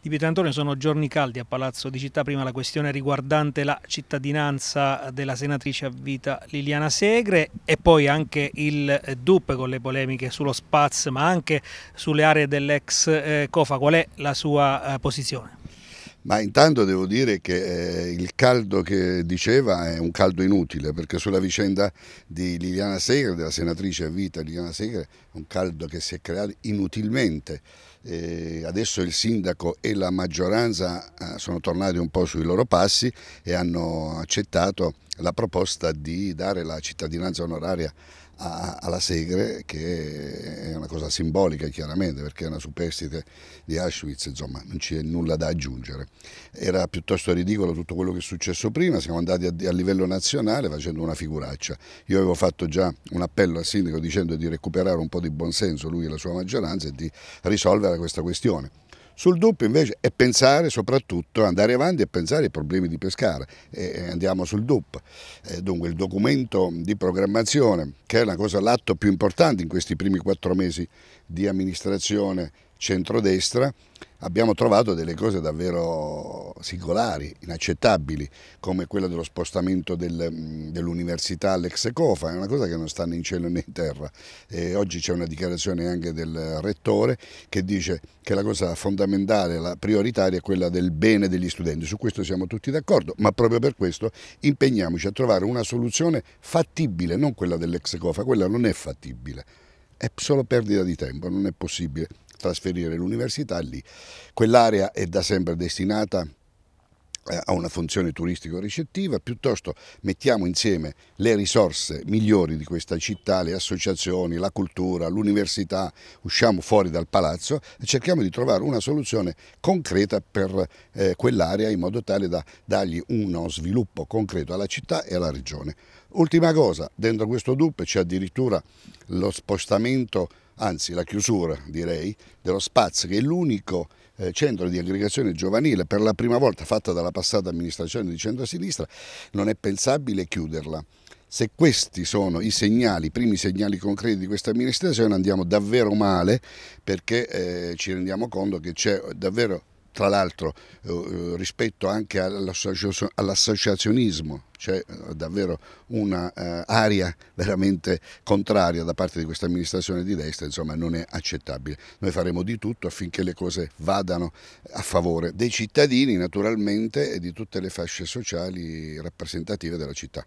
Di Pietro Antonio sono giorni caldi a Palazzo di Città, prima la questione riguardante la cittadinanza della senatrice a vita Liliana Segre e poi anche il eh, DUP con le polemiche sullo Spaz ma anche sulle aree dell'ex eh, COFA, qual è la sua eh, posizione? Ma intanto devo dire che eh, il caldo che diceva è un caldo inutile, perché sulla vicenda di Liliana Segre, della senatrice a vita Liliana Segre, è un caldo che si è creato inutilmente. E eh, adesso il sindaco e la maggioranza eh, sono tornati un po' sui loro passi e hanno accettato la proposta di dare la cittadinanza onoraria a, alla Segre, che è una cosa simbolica chiaramente perché è una superstite di Auschwitz, insomma non c'è nulla da aggiungere. Era piuttosto ridicolo tutto quello che è successo prima, siamo andati a, a livello nazionale facendo una figuraccia. Io avevo fatto già un appello al sindaco dicendo di recuperare un po' di buonsenso lui e la sua maggioranza e di risolvere questa questione. Sul doppio invece è pensare soprattutto, andare avanti e pensare ai problemi di Pescara. E andiamo sul DUP, eh, dunque il documento di programmazione che è l'atto più importante in questi primi quattro mesi di amministrazione centrodestra abbiamo trovato delle cose davvero singolari, inaccettabili, come quella dello spostamento del, mm, dell'università all'ex Cofa, è una cosa che non sta né in cielo né in terra. E oggi c'è una dichiarazione anche del rettore che dice che la cosa fondamentale, la prioritaria è quella del bene degli studenti, su questo siamo tutti d'accordo, ma proprio per questo impegniamoci a trovare una soluzione fattibile, non quella dell'ex Cofa, quella non è fattibile. È solo perdita di tempo, non è possibile trasferire l'università lì. Quell'area è da sempre destinata eh, a una funzione turistico-ricettiva, piuttosto mettiamo insieme le risorse migliori di questa città, le associazioni, la cultura, l'università, usciamo fuori dal palazzo e cerchiamo di trovare una soluzione concreta per eh, quell'area in modo tale da dargli uno sviluppo concreto alla città e alla regione. Ultima cosa, dentro questo DUP c'è addirittura lo spostamento anzi la chiusura direi, dello Spaz, che è l'unico eh, centro di aggregazione giovanile per la prima volta fatta dalla passata amministrazione di centrosinistra, non è pensabile chiuderla. Se questi sono i segnali, i primi segnali concreti di questa amministrazione andiamo davvero male perché eh, ci rendiamo conto che c'è davvero tra l'altro eh, eh, rispetto anche all'associazionismo c'è eh, davvero un'aria eh, veramente contraria da parte di questa amministrazione di destra, insomma non è accettabile. Noi faremo di tutto affinché le cose vadano a favore dei cittadini naturalmente e di tutte le fasce sociali rappresentative della città.